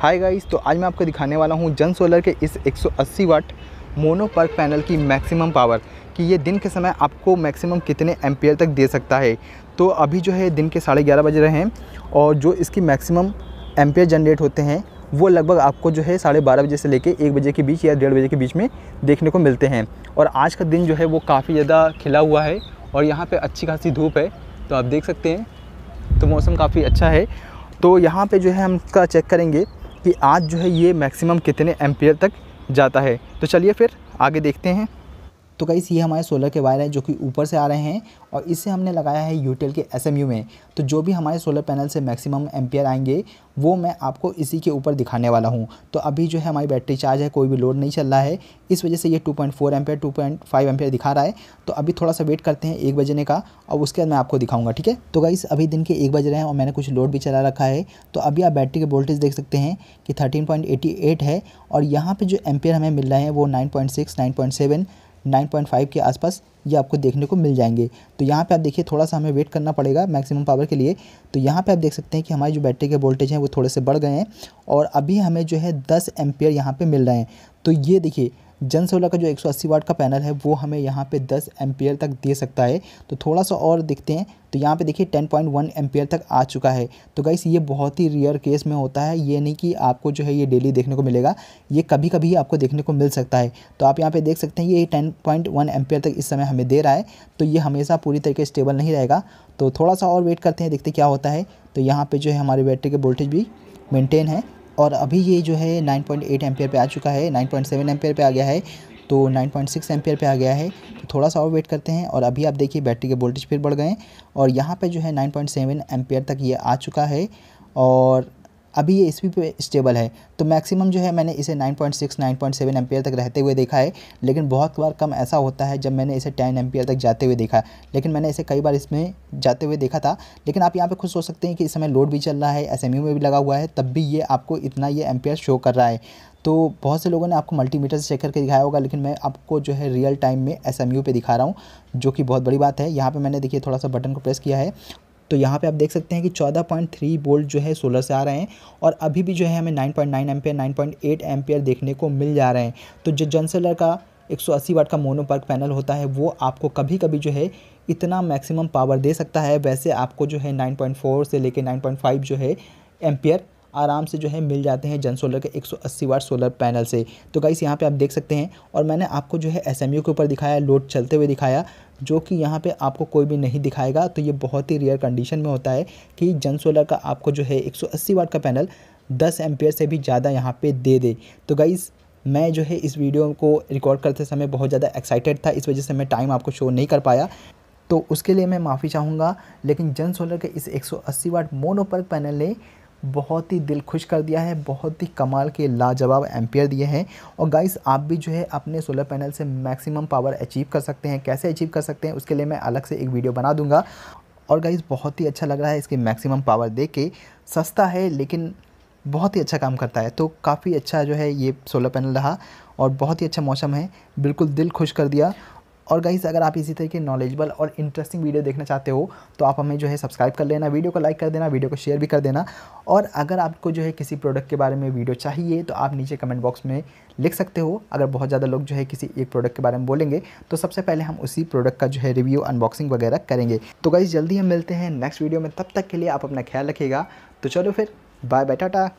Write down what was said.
hi guys तो आज मैं आपको दिखाने वाला हूँ जन सोलर के इस 180 वाट मोनो पर्क पैनल की मैक्सिमम पावर कि ये दिन के समय आपको मैक्सिमम कितने एम्पियर तक दे सकता है तो अभी जो है दिन के साढ़े ग्यारह बज रहे हैं और जो इसकी मैक्सिमम एम्पियर जनरेट होते हैं वो लगभग आपको जो है साढ़े बारह बजे से लेके एक बजे के बीच या डेढ़ बजे के बीच में देखने को मिलते हैं और आज का दिन जो है वो काफ़ी ज़्यादा खिला हुआ है और यहाँ पर अच्छी खासी धूप है तो आप देख सकते हैं तो मौसम काफ़ी अच्छा है तो यहाँ पे जो है हम इसका चेक करेंगे कि आज जो है ये मैक्सिमम कितने एम्पियर तक जाता है तो चलिए फिर आगे देखते हैं तो कई ये हमारे सोलर के वायर हैं जो कि ऊपर से आ रहे हैं और इसे हमने लगाया है यूटेल के एस में तो जो भी हमारे सोलर पैनल से मैक्सिमम एम्पियर आएंगे वो मैं आपको इसी के ऊपर दिखाने वाला हूँ तो अभी जो है हमारी बैटरी चार्ज है कोई भी लोड नहीं चल रहा है इस वजह से ये 2.4 पॉइंट एम्पियर टू एम्पियर दिखा रहा है तो अभी थोड़ा सा वेट करते हैं एक बजने का और उसके बाद मैं आपको दिखाऊंगा ठीक है तो गाइस अभी दिन के एक बज रहे हैं और मैंने कुछ लोड भी चला रखा है तो अभी आप बैटरी के वोल्टेज देख सकते हैं कि थर्टीन है और यहाँ पर जो एम्पियर हमें मिल रहे हैं वो नाइन पॉइंट 9.5 के आसपास ये आपको देखने को मिल जाएंगे तो यहाँ पे आप देखिए थोड़ा सा हमें वेट करना पड़ेगा मैक्सिमम पावर के लिए तो यहाँ पे आप देख सकते हैं कि हमारी जो बैटरी के वोल्टेज हैं वो थोड़े से बढ़ गए हैं और अभी हमें जो है दस एम्पियर यहाँ पर मिल रहे हैं तो ये देखिए जन सोलह का जो 180 वाट का पैनल है वो हमें यहाँ पे 10 एम्पियर तक दे सकता है तो थोड़ा सा और देखते हैं तो यहाँ पे देखिए 10.1 पॉइंट तक आ चुका है तो गाइस ये बहुत ही रियर केस में होता है ये नहीं कि आपको जो है ये डेली देखने को मिलेगा ये कभी कभी आपको देखने को मिल सकता है तो आप यहाँ पे देख सकते हैं ये 10.1 पॉइंट तक इस समय हमें दे रहा है तो ये हमेशा पूरी तरीके स्टेबल नहीं रहेगा तो थोड़ा सा और वेट करते हैं देखते क्या होता है तो यहाँ पर जो है हमारी बैटरी के वोल्टेज भी मेनटेन है और अभी ये जो है 9.8 पॉइंट पे आ चुका है 9.7 पॉइंट पे आ गया है तो 9.6 पॉइंट पे आ गया है तो थोड़ा सा और वेट करते हैं और अभी आप देखिए बैटरी के वोल्टेज फिर बढ़ गए और यहाँ पर जो है 9.7 पॉइंट तक ये आ चुका है और अभी ये इस पे स्टेबल है तो मैक्सिमम जो है मैंने इसे 9.6 9.7 एम्पियर तक रहते हुए देखा है लेकिन बहुत बार कम ऐसा होता है जब मैंने इसे 10 एम्पियर तक जाते हुए देखा लेकिन मैंने इसे कई बार इसमें जाते हुए देखा था लेकिन आप यहाँ पर खुद सोच सकते हैं कि इस समय लोड भी चल रहा है एस में भी लगा हुआ है तब भी ये आपको इतना ये एम्पियर शो कर रहा है तो बहुत से लोगों ने आपको मल्टीमीटर से चेक करके दिखाया होगा लेकिन मैं आपको जो है रियल टाइम में एस पे दिखा रहा हूँ जो कि बहुत बड़ी बात है यहाँ पर मैंने देखिए थोड़ा सा बटन को प्रेस किया है तो यहाँ पे आप देख सकते हैं कि 14.3 वोल्ट जो है सोलर से आ रहे हैं और अभी भी जो है हमें 9.9 पॉइंट नाइन एम्पियर देखने को मिल जा रहे हैं तो जो जनसेलर का 180 वाट का मोनोपर्क पैनल होता है वो आपको कभी कभी जो है इतना मैक्सिमम पावर दे सकता है वैसे आपको जो है नाइन से लेकर नाइन जो है एम्पियर आराम से जो है मिल जाते हैं जन सोलर के 180 वाट सोलर पैनल से तो गाइस यहाँ पे आप देख सकते हैं और मैंने आपको जो है एस के ऊपर दिखाया लोड चलते हुए दिखाया जो कि यहाँ पे आपको कोई भी नहीं दिखाएगा तो ये बहुत ही रेयर कंडीशन में होता है कि जन सोलर का आपको जो है 180 वाट का पैनल 10 एम्पियर से भी ज़्यादा यहाँ पे दे दे तो गाइज़ मैं जो है इस वीडियो को रिकॉर्ड करते समय बहुत ज़्यादा एक्साइटेड था इस वजह से मैं टाइम आपको शो नहीं कर पाया तो उसके लिए मैं माफ़ी चाहूँगा लेकिन जन सोलर के इस एक सौ वाट मोनोपर्क पैनल ने बहुत ही दिल खुश कर दिया है बहुत ही कमाल के लाजवाब एम्पियर दिए हैं और गाइस आप भी जो है अपने सोलर पैनल से मैक्सिमम पावर अचीव कर सकते हैं कैसे अचीव कर सकते हैं उसके लिए मैं अलग से एक वीडियो बना दूंगा और गाइस बहुत ही अच्छा लग रहा है इसकी मैक्सिमम पावर दे के सस्ता है लेकिन बहुत ही अच्छा काम करता है तो काफ़ी अच्छा जो है ये सोलर पैनल रहा और बहुत ही अच्छा मौसम है बिल्कुल दिल खुश कर दिया और गाइस अगर आप इसी तरीके नॉलेजबल और इंटरेस्टिंग वीडियो देखना चाहते हो तो आप हमें जो है सब्सक्राइब कर लेना वीडियो को लाइक कर देना वीडियो को शेयर भी कर देना और अगर आपको जो है किसी प्रोडक्ट के बारे में वीडियो चाहिए तो आप नीचे कमेंट बॉक्स में लिख सकते हो अगर बहुत ज़्यादा लोग जो है किसी एक प्रोडक्ट के बारे में बोलेंगे तो सबसे पहले हम उसी प्रोडक्ट का जो है रिव्यू अनबॉक्सिंग वगैरह करेंगे तो गाइज़ जल्दी हम मिलते हैं नेक्स्ट वीडियो में तब तक के लिए आप अपना ख्याल रखिएगा तो चलो फिर बाय बाय टाटा